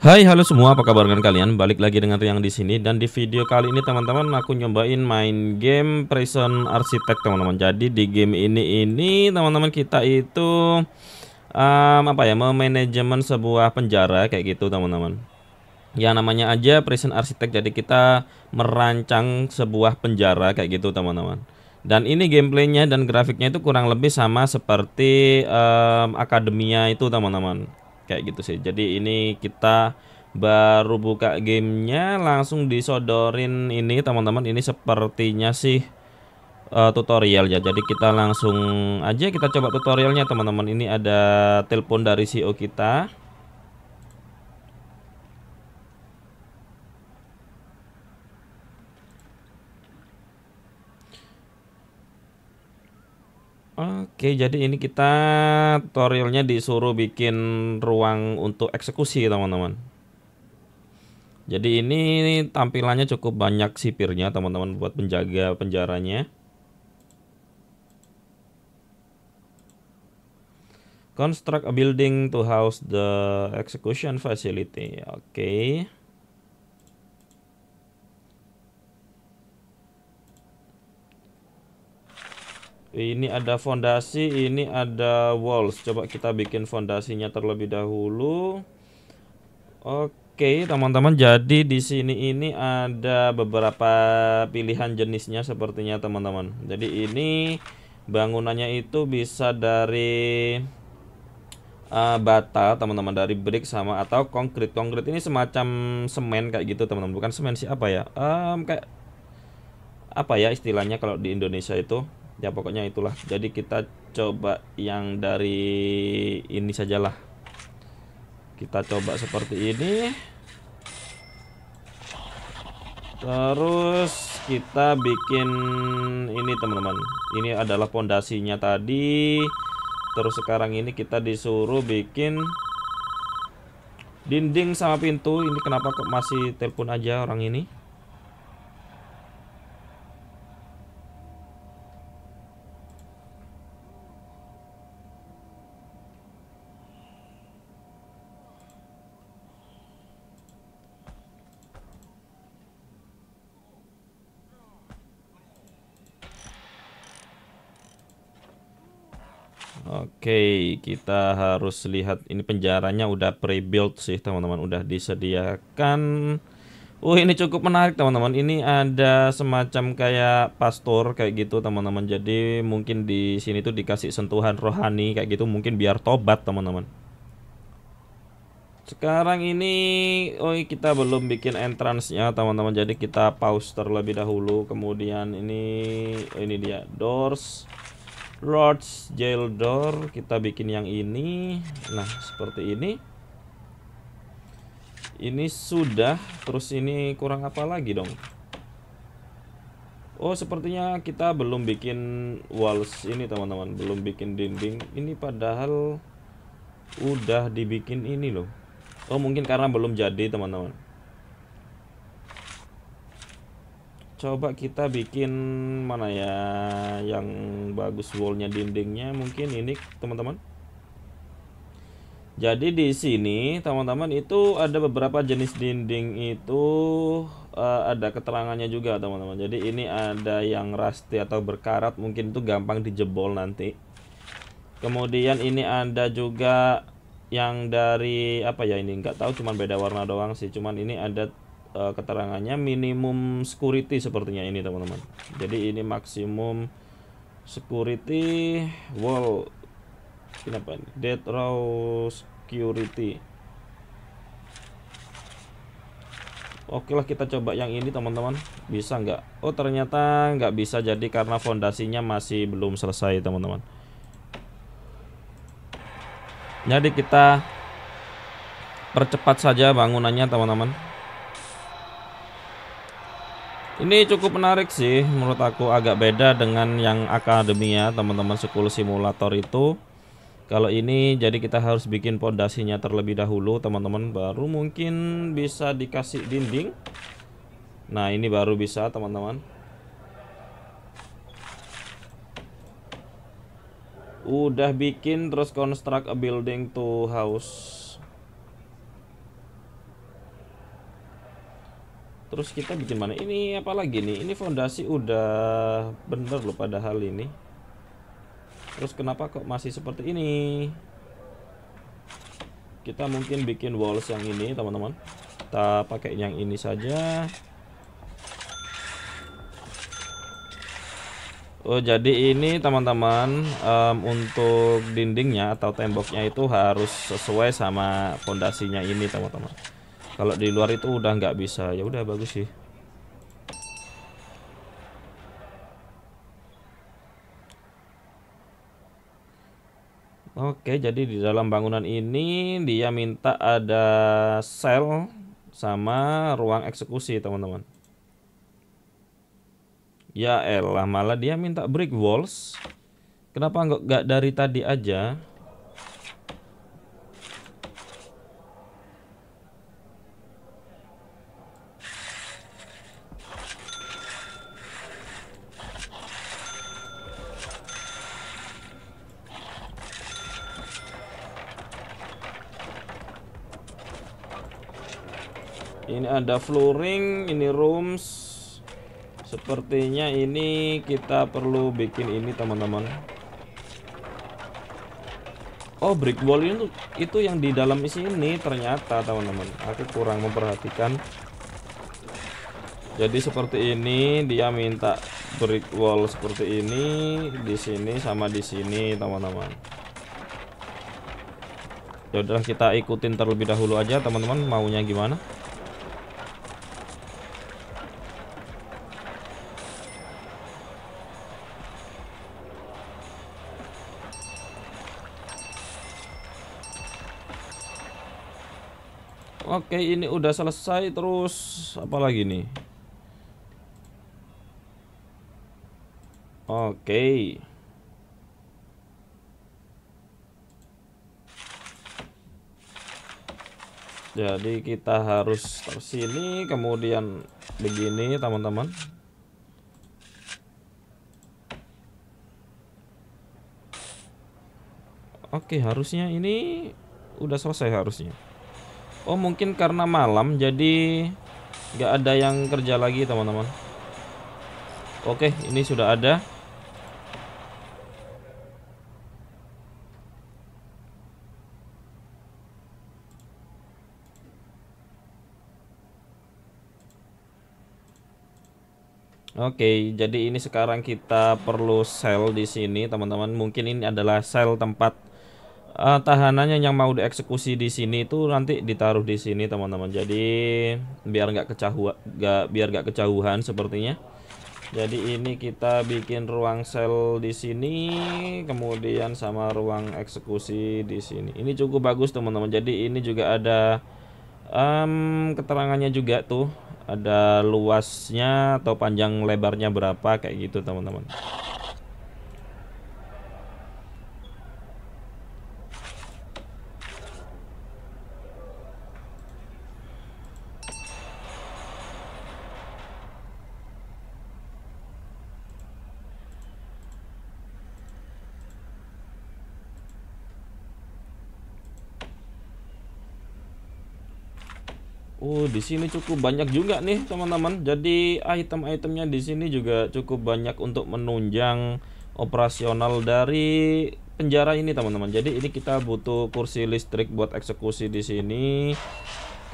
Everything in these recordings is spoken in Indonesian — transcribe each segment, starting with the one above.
Hai halo semua apa kabar dengan kalian balik lagi dengan Riang di sini dan di video kali ini teman-teman aku nyobain main game Prison Architect teman-teman jadi di game ini ini teman-teman kita itu um, apa ya memanajemen sebuah penjara kayak gitu teman-teman Ya namanya aja Prison Architect jadi kita merancang sebuah penjara kayak gitu teman-teman dan ini gameplaynya dan grafiknya itu kurang lebih sama seperti um, akademia itu teman-teman kayak gitu sih jadi ini kita baru buka gamenya langsung disodorin ini teman-teman ini sepertinya sih uh, eh, tutorial ya jadi kita langsung aja kita coba tutorialnya teman-teman ini ada telepon dari CEO kita Oke, jadi ini kita tutorialnya disuruh bikin ruang untuk eksekusi, teman-teman. Jadi ini tampilannya cukup banyak sipirnya, teman-teman, buat penjaga penjaranya. Construct a building to house the execution facility. Oke. Okay. ini ada fondasi ini ada walls coba kita bikin fondasinya terlebih dahulu oke teman-teman jadi di sini ini ada beberapa pilihan jenisnya sepertinya teman-teman jadi ini bangunannya itu bisa dari uh, eh, bata teman-teman dari brick sama atau konkrit konkrit ini semacam semen kayak gitu teman-teman bukan semen sih apa ya um, kayak apa ya istilahnya kalau di Indonesia itu ya pokoknya itulah jadi kita coba yang dari ini sajalah kita coba seperti ini terus kita bikin ini teman-teman ini adalah pondasinya tadi terus sekarang ini kita disuruh bikin dinding sama pintu ini kenapa masih telepon aja orang ini Oke, kita harus lihat ini penjaranya udah pre-built sih teman-teman, udah disediakan. Uh, ini cukup menarik teman-teman. Ini ada semacam kayak pastor kayak gitu teman-teman. Jadi mungkin di sini tuh dikasih sentuhan rohani kayak gitu mungkin biar tobat teman-teman. Sekarang ini oh kita belum bikin entrance-nya teman-teman. Jadi kita pause terlebih dahulu. Kemudian ini ini dia doors. Rods jail door kita bikin yang ini nah seperti ini ini sudah terus ini kurang apa lagi dong Oh sepertinya kita belum bikin walls ini teman-teman belum bikin dinding ini padahal udah dibikin ini loh Oh mungkin karena belum jadi teman-teman coba kita bikin mana ya yang bagus wallnya dindingnya mungkin ini teman-teman jadi di sini teman-teman itu ada beberapa jenis dinding itu uh, ada keterangannya juga teman-teman jadi ini ada yang rusty atau berkarat mungkin itu gampang dijebol nanti kemudian ini ada juga yang dari apa ya ini nggak tahu cuman beda warna doang sih cuman ini ada uh, keterangannya minimum security sepertinya ini teman-teman jadi ini maksimum security wall ini apa ini dead row security Oke lah kita coba yang ini teman-teman Bisa nggak? Oh ternyata nggak bisa jadi karena fondasinya masih belum selesai teman-teman Jadi kita percepat saja bangunannya teman-teman ini cukup menarik sih menurut aku agak beda dengan yang akademia teman-teman school simulator itu. Kalau ini jadi kita harus bikin pondasinya terlebih dahulu teman-teman baru mungkin bisa dikasih dinding. Nah, ini baru bisa teman-teman. Udah bikin terus construct a building to house terus kita bikin mana ini apalagi nih ini fondasi udah bener loh padahal ini terus kenapa kok masih seperti ini kita mungkin bikin walls yang ini teman-teman kita pakai yang ini saja Oh jadi ini teman-teman um, untuk dindingnya atau temboknya itu harus sesuai sama fondasinya ini teman-teman kalau di luar itu udah nggak bisa ya udah bagus sih Oke, jadi di dalam bangunan ini dia minta ada sel sama ruang eksekusi, teman-teman. Ya elah, malah dia minta brick walls. Kenapa nggak dari tadi aja? Ini ada flooring, ini rooms. Sepertinya ini kita perlu bikin ini teman-teman. Oh, brick wall itu itu yang di dalam sini ternyata teman-teman. Aku kurang memperhatikan. Jadi seperti ini dia minta brick wall seperti ini di sini sama di sini teman-teman. Ya udah kita ikutin terlebih dahulu aja teman-teman maunya gimana. Oke, ini udah selesai terus apa lagi nih? Oke. Jadi kita harus ke sini kemudian begini teman-teman. Oke, harusnya ini udah selesai harusnya. Oh mungkin karena malam jadi nggak ada yang kerja lagi teman-teman Oke ini sudah ada Oke, jadi ini sekarang kita perlu sel di sini, teman-teman. Mungkin ini adalah sel tempat uh, tahanannya yang mau dieksekusi di sini itu nanti ditaruh di sini teman-teman jadi biar nggak kecahua, nggak biar nggak kecahuan sepertinya jadi ini kita bikin ruang sel di sini kemudian sama ruang eksekusi di sini ini cukup bagus teman-teman jadi ini juga ada um, keterangannya juga tuh ada luasnya atau panjang lebarnya berapa kayak gitu teman-teman Oh, di sini cukup banyak juga nih teman-teman. Jadi item-itemnya di sini juga cukup banyak untuk menunjang operasional dari penjara ini teman-teman. Jadi ini kita butuh kursi listrik buat eksekusi di sini.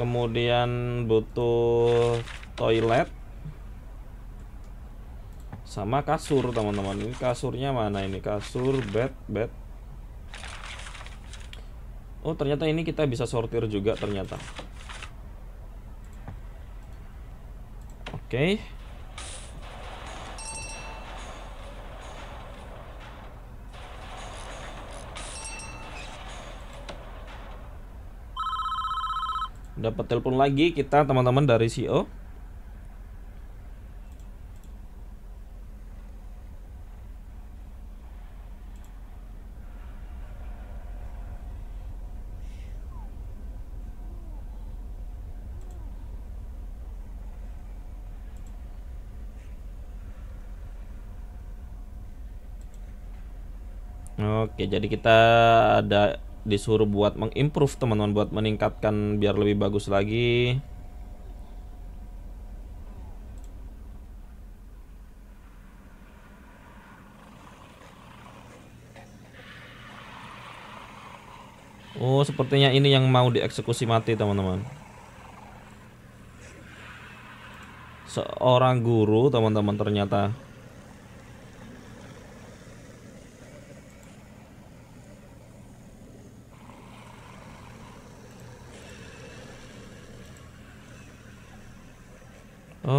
Kemudian butuh toilet sama kasur teman-teman. Ini kasurnya mana ini? Kasur, bed, bed. Oh, ternyata ini kita bisa sortir juga ternyata. Oke. Dapat telepon lagi kita teman-teman dari CEO. Oke, jadi kita ada disuruh buat mengimprove teman-teman buat meningkatkan biar lebih bagus lagi. Oh, sepertinya ini yang mau dieksekusi mati, teman-teman. Seorang guru, teman-teman ternyata.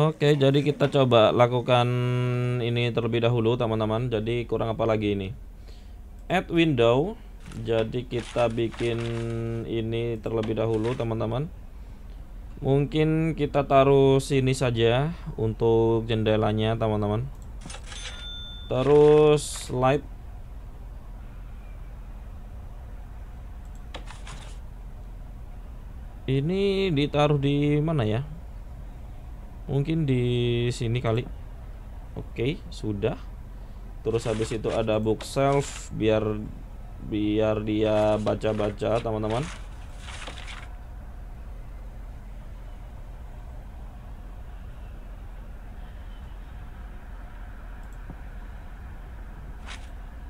Oke, jadi kita coba lakukan ini terlebih dahulu teman-teman. Jadi kurang apa lagi ini? Add window. Jadi kita bikin ini terlebih dahulu teman-teman. Mungkin kita taruh sini saja untuk jendelanya teman-teman. Terus light ini ditaruh di mana ya? mungkin di sini kali oke okay, sudah terus habis itu ada book self biar biar dia baca-baca teman-teman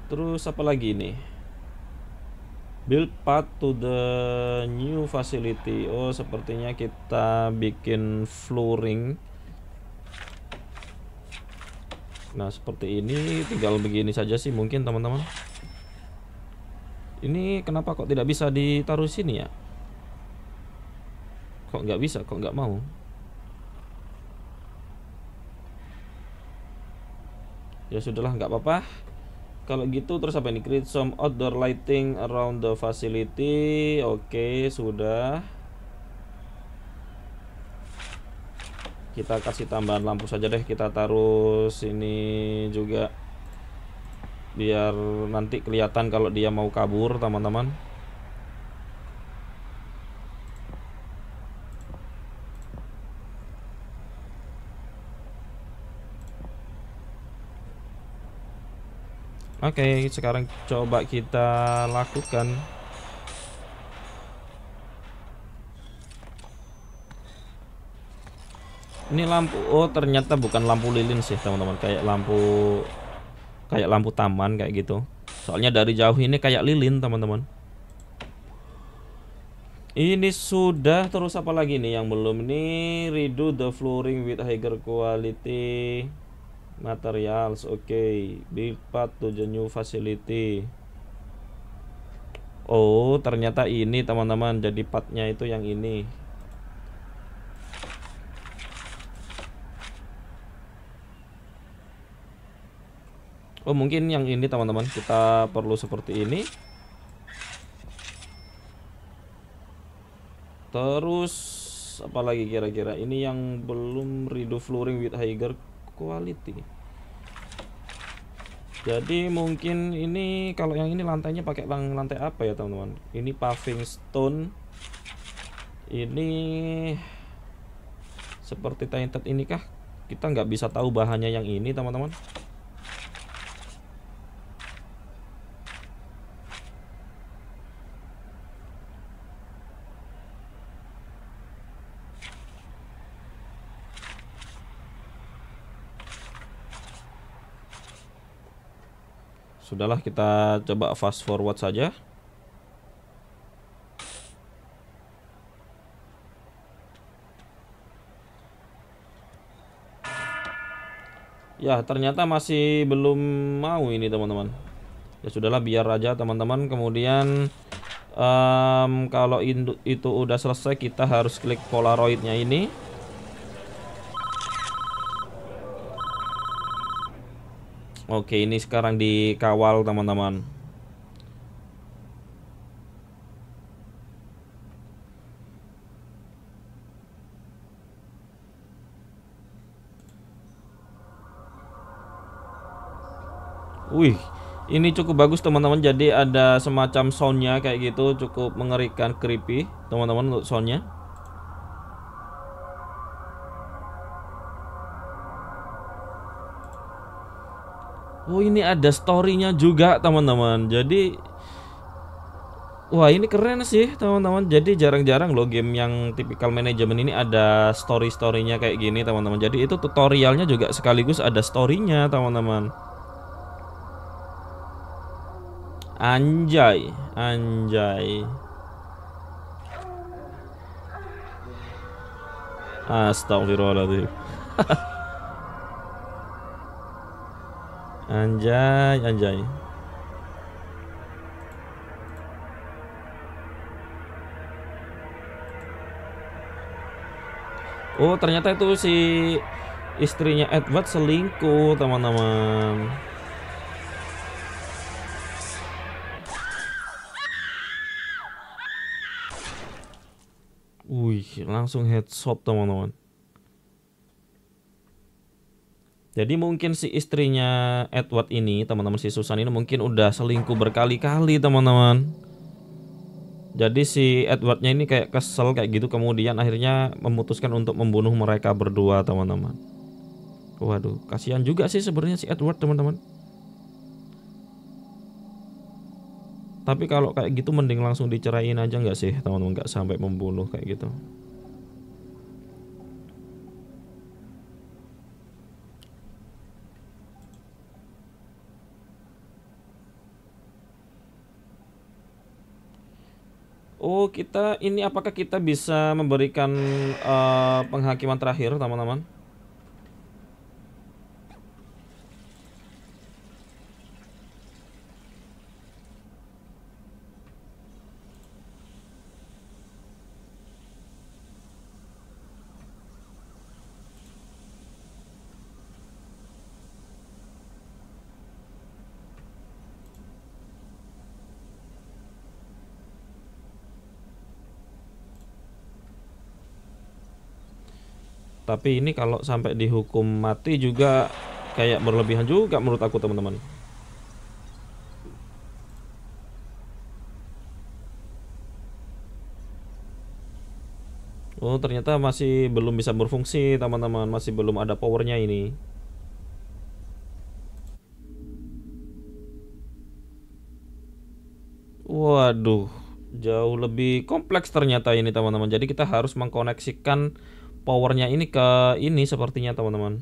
terus apa lagi nih build path to the new facility oh sepertinya kita bikin flooring nah seperti ini tinggal begini saja sih mungkin teman-teman ini kenapa kok tidak bisa ditaruh sini ya kok nggak bisa kok nggak mau ya sudahlah nggak apa-apa kalau gitu terus apa ini create some outdoor lighting around the facility oke okay, sudah kita kasih tambahan lampu saja deh kita taruh sini juga biar nanti kelihatan kalau dia mau kabur teman-teman Oke, okay, sekarang coba kita lakukan. Ini lampu, oh ternyata bukan lampu lilin sih teman-teman, kayak lampu kayak lampu taman kayak gitu. Soalnya dari jauh ini kayak lilin teman-teman. Ini sudah terus apa lagi nih yang belum nih redo the flooring with higher quality materials okay build part to the new facility oh ternyata ini teman-teman jadi partnya itu yang ini oh mungkin yang ini teman-teman kita perlu seperti ini terus apalagi kira-kira ini yang belum redo flooring with higher quality jadi mungkin ini kalau yang ini lantainya pakai lantai apa ya teman-teman ini paving stone ini seperti tainted kah? kita nggak bisa tahu bahannya yang ini teman-teman sudahlah kita coba fast forward saja ya ternyata masih belum mau ini teman-teman ya sudahlah biar aja teman-teman kemudian um, kalau itu udah selesai kita harus klik polaroidnya ini Oke, ini sekarang dikawal teman-teman. Wih, ini cukup bagus teman-teman. Jadi ada semacam soundnya kayak gitu, cukup mengerikan creepy teman-teman untuk soundnya. Oh ini ada storynya juga teman-teman. Jadi Wah ini keren sih teman-teman Jadi jarang-jarang loh game yang tipikal manajemen ini ada story-storynya kayak gini teman-teman Jadi itu tutorialnya juga sekaligus ada storynya teman-teman Anjay Anjay Astagfirullahaladzim Anjay, anjay. Oh, ternyata itu si istrinya Edward selingkuh, teman-teman. Wih, langsung headshot, teman-teman. Jadi mungkin si istrinya Edward ini, teman-teman si Susan ini mungkin udah selingkuh berkali-kali, teman-teman. Jadi si Edwardnya ini kayak kesel kayak gitu, kemudian akhirnya memutuskan untuk membunuh mereka berdua, teman-teman. Waduh, kasihan juga sih sebenarnya si Edward, teman-teman. Tapi kalau kayak gitu mending langsung diceraiin aja nggak sih, teman-teman? Nggak sampai membunuh kayak gitu. Oh kita ini apakah kita bisa memberikan uh, penghakiman terakhir teman-teman? Tapi ini kalau sampai dihukum mati juga kayak berlebihan juga menurut aku teman-teman. Oh ternyata masih belum bisa berfungsi teman-teman Masih belum ada powernya ini Waduh Jauh lebih kompleks ternyata ini teman-teman Jadi kita harus mengkoneksikan powernya ini ke ini sepertinya teman-teman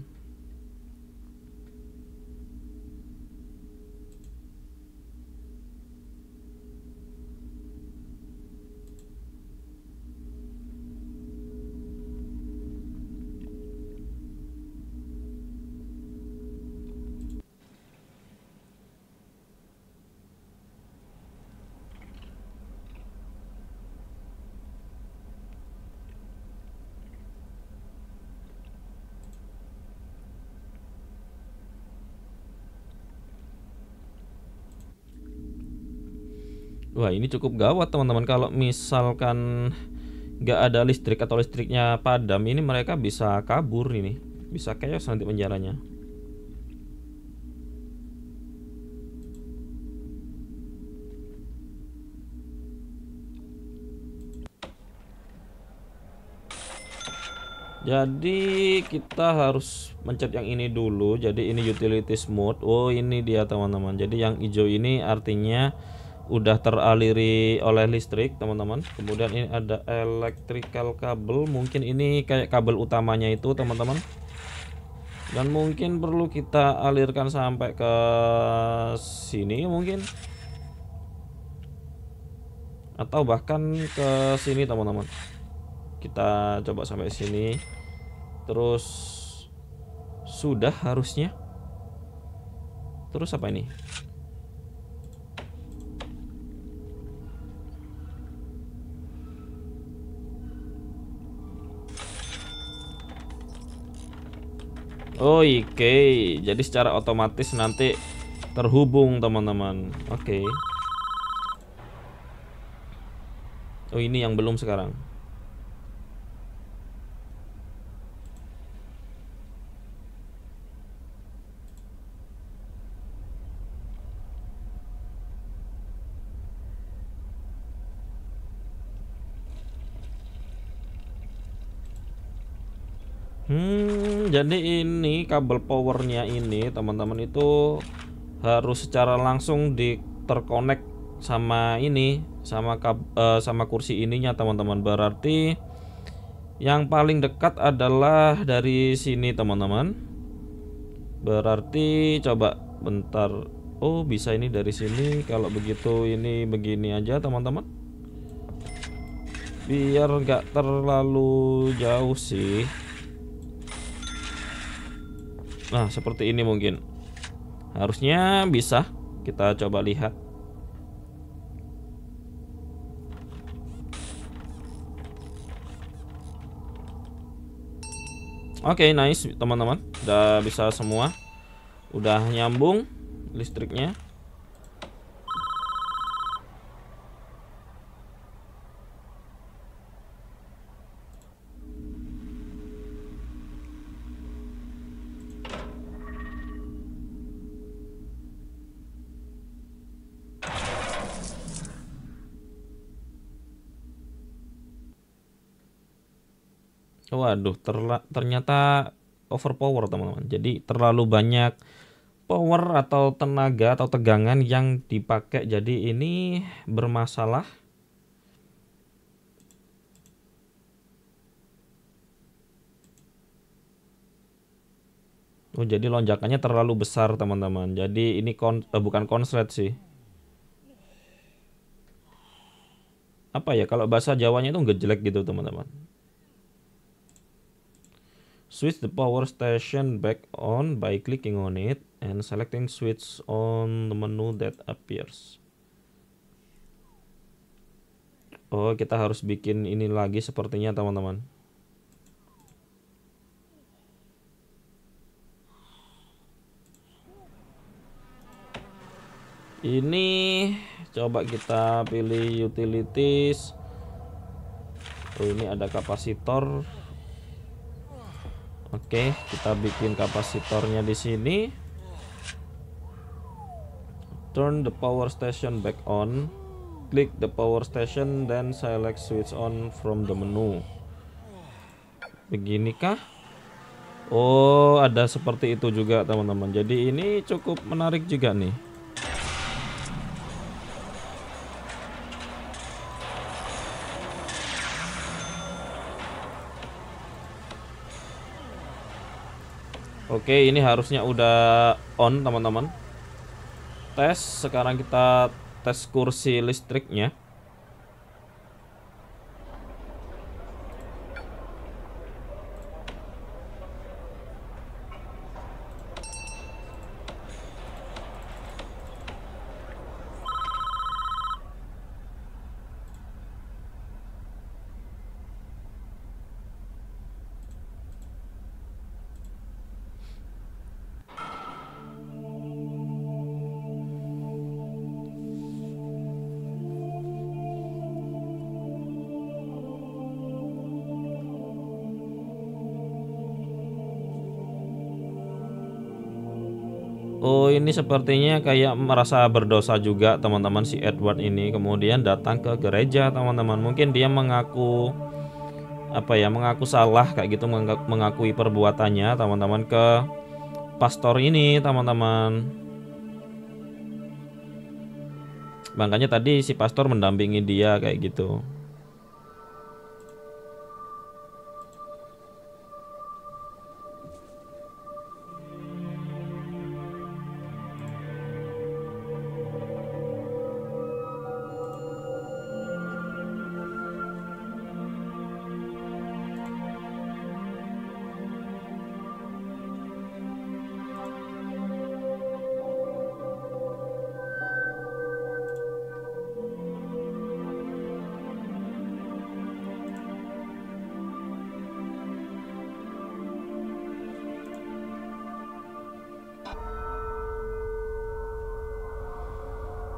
Wah ini cukup gawat teman-teman kalau misalkan nggak ada listrik atau listriknya padam ini mereka bisa kabur ini bisa chaos nanti penjaranya Jadi kita harus mencet yang ini dulu. Jadi ini utilities mode. Oh, ini dia teman-teman. Jadi yang hijau ini artinya udah teraliri oleh listrik teman-teman kemudian ini ada electrical kabel mungkin ini kayak kabel utamanya itu teman-teman dan mungkin perlu kita alirkan sampai ke sini mungkin atau bahkan ke sini teman-teman kita coba sampai sini terus sudah harusnya terus apa ini Oh, oke, okay. jadi secara otomatis nanti terhubung teman-teman. Oke. Okay. Oh, ini yang belum sekarang. Hmm, jadi ini kabel powernya ini teman-teman itu harus secara langsung di terkonek sama ini, sama kab, uh, sama kursi ininya teman-teman. Berarti yang paling dekat adalah dari sini teman-teman. Berarti coba bentar. Oh, bisa ini dari sini. Kalau begitu ini begini aja teman-teman. Biar nggak terlalu jauh sih. Nah, seperti ini mungkin. Harusnya bisa. Kita coba lihat. Oke, okay, nice teman-teman. Udah bisa semua. Udah nyambung listriknya. aduh terla, ternyata overpower teman-teman. Jadi terlalu banyak power atau tenaga atau tegangan yang dipakai jadi ini bermasalah Oh jadi lonjakannya terlalu besar teman-teman jadi ini kon eh, bukan konslet sih apa ya kalau bahasa Jawanya itu jelek gitu teman-teman Switch the power station back on by clicking on it and selecting switch on the menu that appears. Oh, kita harus bikin ini lagi sepertinya teman-teman. Ini coba kita pilih utilities. Oh, ini ada kapasitor. Oke, kita bikin kapasitornya di sini. Turn the power station back on. Klik the power station then select switch on from the menu. Beginikah? Oh, ada seperti itu juga teman-teman. Jadi ini cukup menarik juga nih. Oke, ini harusnya udah on, teman-teman. Tes, sekarang kita tes kursi listriknya. Oh ini sepertinya kayak merasa berdosa juga teman-teman si Edward ini kemudian datang ke gereja teman-teman mungkin dia mengaku apa ya mengaku salah kayak gitu mengakui perbuatannya teman-teman ke pastor ini teman-teman makanya tadi si pastor mendampingi dia kayak gitu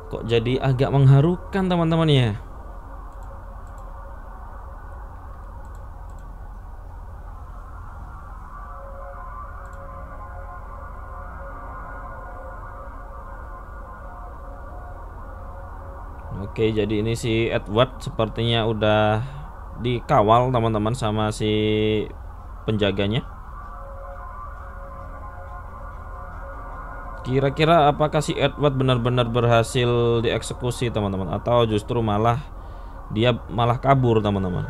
Kok jadi agak mengharukan teman-teman ya? Oke, jadi ini si Edward sepertinya udah dikawal teman-teman sama si penjaganya. Kira-kira apakah si Edward benar-benar berhasil dieksekusi teman-teman atau justru malah dia malah kabur teman-teman?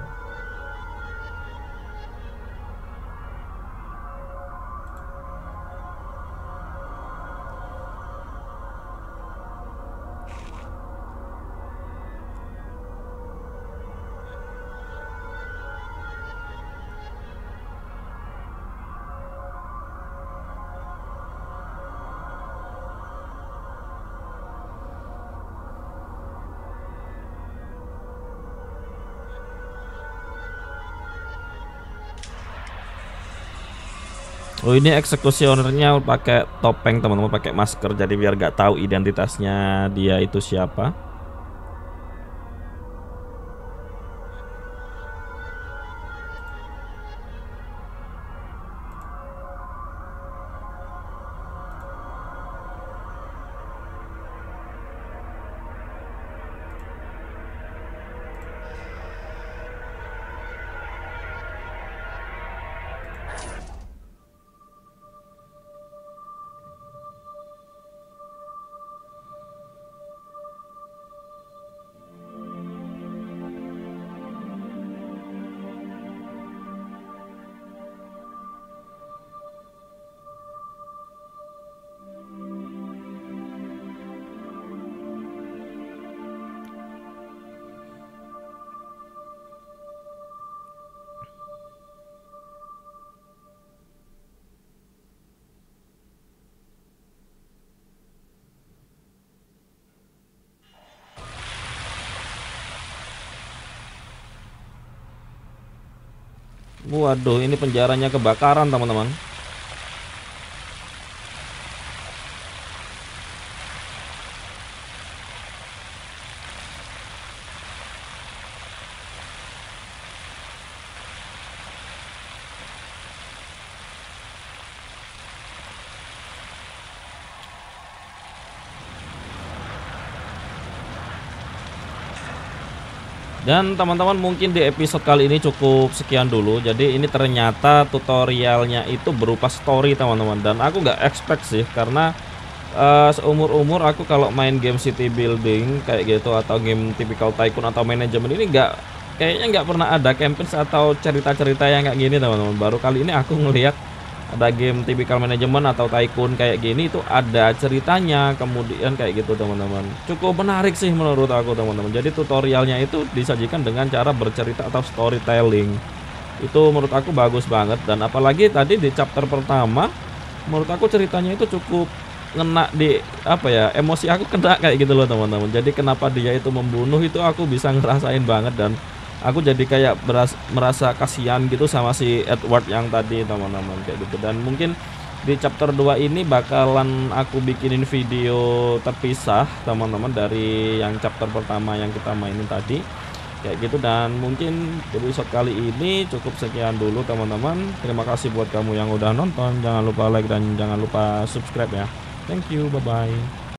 Oh ini eksekusionernya pakai topeng teman-teman pakai masker jadi biar gak tahu identitasnya dia itu siapa. Waduh, ini penjaranya kebakaran, teman-teman. Dan teman-teman mungkin di episode kali ini cukup sekian dulu Jadi ini ternyata tutorialnya itu berupa story teman-teman Dan aku nggak expect sih karena uh, seumur-umur aku kalau main game city building kayak gitu Atau game typical tycoon atau manajemen ini nggak Kayaknya nggak pernah ada campaign atau cerita-cerita yang kayak gini teman-teman Baru kali ini aku ngelihat ada game typical management atau tycoon kayak gini itu ada ceritanya kemudian kayak gitu teman-teman cukup menarik sih menurut aku teman-teman jadi tutorialnya itu disajikan dengan cara bercerita atau storytelling itu menurut aku bagus banget dan apalagi tadi di chapter pertama menurut aku ceritanya itu cukup ngena di apa ya emosi aku kena kayak gitu loh teman-teman jadi kenapa dia itu membunuh itu aku bisa ngerasain banget dan aku jadi kayak beras, merasa kasihan gitu sama si Edward yang tadi teman-teman kayak gitu dan mungkin di chapter 2 ini bakalan aku bikinin video terpisah teman-teman dari yang chapter pertama yang kita mainin tadi kayak gitu dan mungkin episode kali ini cukup sekian dulu teman-teman terima kasih buat kamu yang udah nonton jangan lupa like dan jangan lupa subscribe ya thank you bye bye